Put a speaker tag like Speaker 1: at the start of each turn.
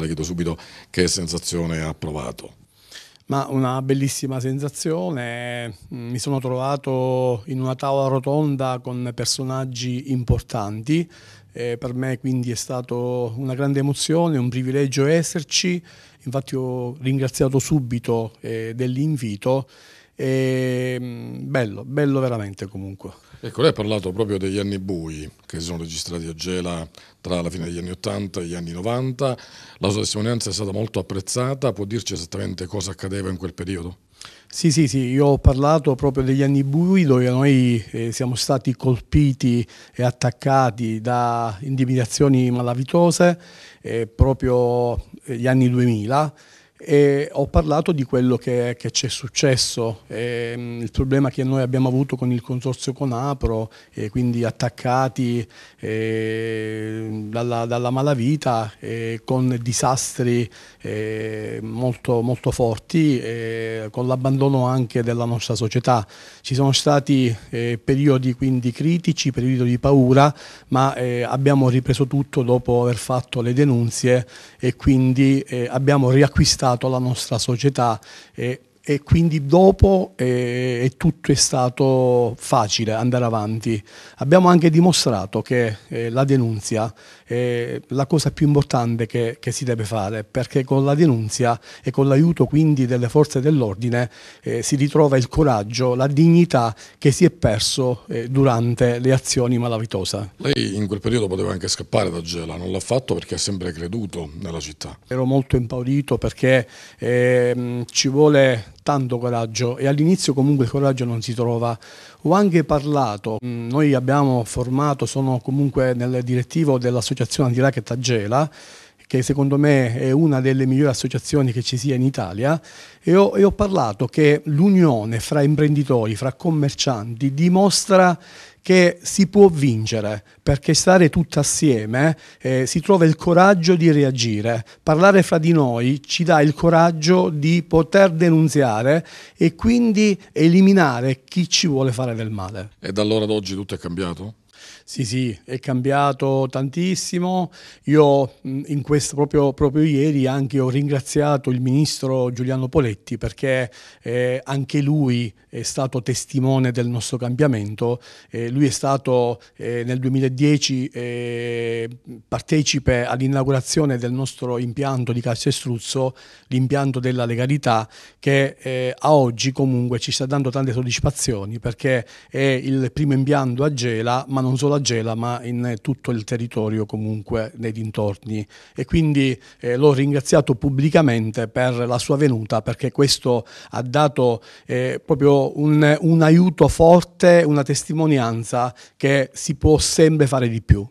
Speaker 1: le chiedo subito che sensazione ha provato.
Speaker 2: Ma una bellissima sensazione, mm, mi sono trovato in una tavola rotonda con personaggi importanti, eh, per me quindi è stata una grande emozione, un privilegio esserci, infatti ho ringraziato subito eh, dell'invito e, ehm, bello, bello veramente comunque.
Speaker 1: Ecco, lei ha parlato proprio degli anni bui che si sono registrati a Gela tra la fine degli anni 80 e gli anni 90. La sua testimonianza è stata molto apprezzata, può dirci esattamente cosa accadeva in quel periodo? Sì, sì,
Speaker 2: sì, io ho parlato proprio degli anni bui dove noi eh, siamo stati colpiti e attaccati da intimidazioni malavitose eh, proprio negli eh, anni 2000 e ho parlato di quello che, ci è successo, e, ehm, il problema che noi abbiamo avuto con il consorzio Conapro, e quindi attaccati e, ehm, dalla, dalla, malavita con disastri ehm, molto, molto, forti, con l'abbandono anche della nostra società. Ci sono stati eh, periodi quindi critici, periodi di paura, ma eh, abbiamo ripreso tutto dopo aver fatto le denunzie e quindi eh, abbiamo riacquistato dato alla nostra società e e quindi dopo eh, tutto è stato facile andare avanti. Abbiamo anche dimostrato che eh, la denunzia è la cosa più importante che, che, si deve fare perché con la denunzia e con l'aiuto quindi delle forze dell'ordine eh, si ritrova il coraggio, la dignità che si è perso eh, durante le azioni
Speaker 1: malavitose. Lei in quel periodo poteva anche scappare da Gela, non l'ha fatto perché ha sempre creduto nella città.
Speaker 2: Ero molto impaurito perché ehm, ci vuole tanto coraggio e all'inizio comunque il coraggio non si trova. Ho anche parlato, mm, noi abbiamo formato, sono comunque nel direttivo dell'associazione Antiracket Agela che secondo me è una delle migliori associazioni che ci sia in Italia, e ho, e ho parlato che l'unione fra imprenditori, fra commercianti, dimostra che si può vincere perché stare tutti assieme eh, si trova il coraggio di reagire. Parlare fra di noi ci dà il coraggio di poter denunziare e quindi
Speaker 1: eliminare chi
Speaker 2: ci vuole fare del
Speaker 1: male. E da allora ad oggi tutto è cambiato?
Speaker 2: Sì, sì, è cambiato tantissimo. Io in questo, proprio, proprio ieri anche ho ringraziato il ministro Giuliano Poletti perché eh, anche lui è stato testimone del nostro cambiamento. Eh, lui è stato eh, nel 2010 eh, partecipe all'inaugurazione del nostro impianto di Calcestruzzo, l'impianto della legalità, che eh, a oggi comunque ci sta dando tante soddisfazioni perché è il primo impianto a Gela, ma non non solo a Gela ma in tutto il territorio comunque nei dintorni e quindi eh, l'ho ringraziato pubblicamente per la sua venuta perché questo ha dato eh, proprio un, un aiuto forte, una testimonianza che si può sempre fare di più.